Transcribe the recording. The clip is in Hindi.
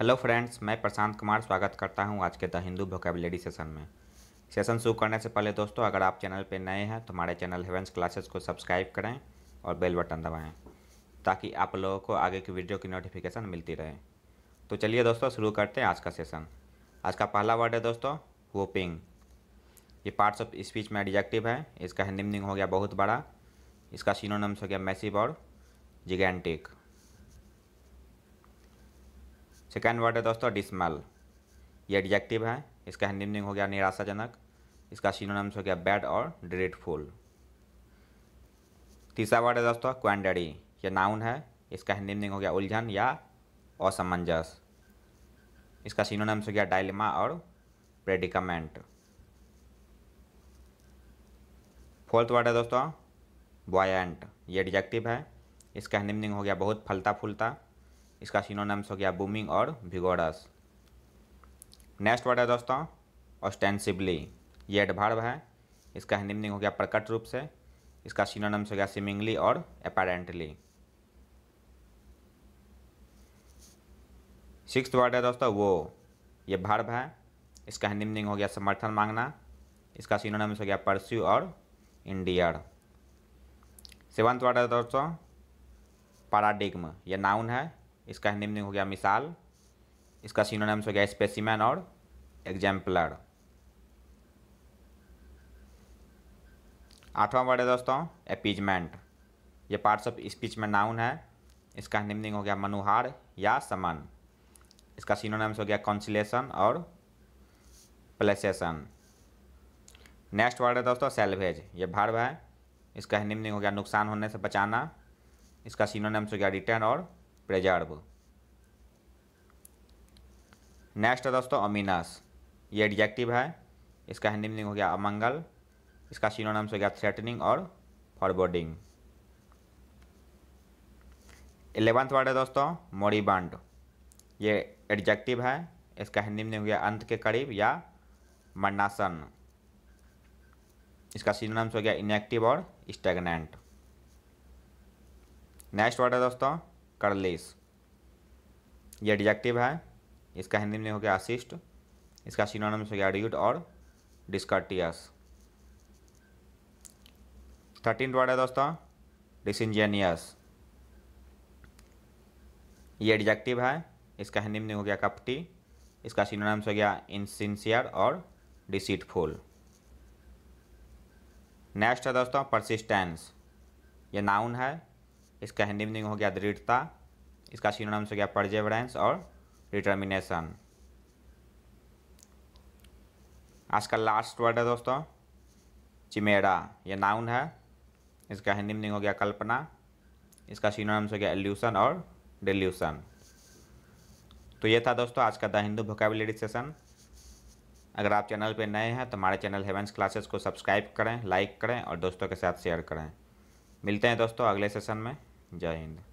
हेलो फ्रेंड्स मैं प्रशांत कुमार स्वागत करता हूं आज के द हिंदू वोकेबलेडी सेशन में सेशन शुरू करने से पहले दोस्तों अगर आप चैनल पर नए हैं तो हमारे चैनल हेवेंस क्लासेस को सब्सक्राइब करें और बेल बटन दबाएं ताकि आप लोगों को आगे की वीडियो की नोटिफिकेशन मिलती रहे तो चलिए दोस्तों शुरू करते हैं आज का सेशन आज का पहला वर्ड है दोस्तों वोपिंग ये पार्ट्स ऑफ स्पीच में एडजेक्टिव है इसका हिंदी हो गया बहुत बड़ा इसका सीनोनम्स हो गया मैसिव और जिगेंटिक सेकेंड वर्ड है दोस्तों डिसमेल ये एडजेक्टिव है इसका हैंड मीनिंग हो गया निराशाजनक इसका सिनोनिम्स हो गया बैड और ड्रेडफुल तीसरा वर्ड है दोस्तों क्वेंडरी ये नाउन है इसका हिंदी मीनिंग हो गया उलझन या असमंजस इसका सिनोनिम्स हो गया डायलिमा और प्रेडिकामेंट फोर्थ वर्ड है दोस्तों बॉयंट ये डिजेक्टिव है इसका हिंदी मीनिंग हो गया बहुत फलता फूलता इसका सिनोनम्स हो गया बूमिंग और भिगोरस नेक्स्ट वर्ड है दोस्तों ऑस्टेंसिबली ये एडभार्व है इसका निम्निंग हो गया प्रकट रूप से इसका सिनोनम्स हो गया सिमिंगली और अपेरेंटली सिक्स वर्ड है दोस्तों वो ये भार्व है इसका निम्निंग हो गया समर्थन मांगना इसका सिनोनम्स हो गया परस्यू और इंडियर सेवंथ वर्ड है दोस्तों पाराडिग्म ये नाउन है इसका हिंदी में हो गया मिसाल इसका सिनोनिम्स हो गया स्पेसिमैन और एग्जाम्पलर आठवां वर्ड है दोस्तों अपीजमेंट ये पार्ट्स ऑफ स्पीच में नाउन है इसका निम्निंग हो गया मनुहार या समन इसका सिनोनिम्स हो गया कॉन्सिलेशन और प्लेसेशन नेक्स्ट वर्ड है दोस्तों सेल्वेज ये भार्व है इसका निम्निंग हो गया नुकसान होने से बचाना इसका सिनोनिम्स हो गया रिटर्न और प्रेजार्व नेक्स्ट है दोस्तों अमीनास ये एडजेक्टिव है इसका हिंदी मीनिंग हो गया अमंगल इसका से हो गया थ्रेटनिंग और फॉरवर्डिंग एलेवंथ वर्ड है दोस्तों मोरीबांड ये एडजेक्टिव है इसका हिंदी मीनिंग हो गया अंत के करीब या मन्नासन इसका सीनो से हो गया इनएक्टिव और स्टेगनेंट नेक्स्ट वर्ड है दोस्तों करलेस ये एडजेक्टिव है इसका हिंदी में हो गया असिस्ट इसका सिनोनिम्स हो गया ड्यूट और डिस्कर्टियस थर्टीन वर्ड है दोस्तों डिसइंजीनियस ये एडजेक्टिव है इसका हिंदी में हो गया कपटी इसका सिनोनिम्स हो गया इनसिंसियर और डिसीटफुल नेक्स्ट है दोस्तों परसिस्टेंस ये नाउन है इसका हिंदी मीनिंग हो गया दृढ़ता इसका सिनोनिम्स हो गया परजेवरेंस और डिटर्मिनेशन आज का लास्ट वर्ड है दोस्तों चिमेरा ये नाउन है इसका हिंदी मीनिंग हो गया कल्पना इसका सिनोनिम्स हो गया एल्यूशन और डिल्यूशन तो ये था दोस्तों आज का द हिंदू वोकेबुलरी सेशन अगर आप चैनल पर नए हैं तो हमारे चैनल हेवेंस क्लासेस को सब्सक्राइब करें लाइक करें और दोस्तों के साथ शेयर करें मिलते हैं दोस्तों अगले सेशन में जय हिंद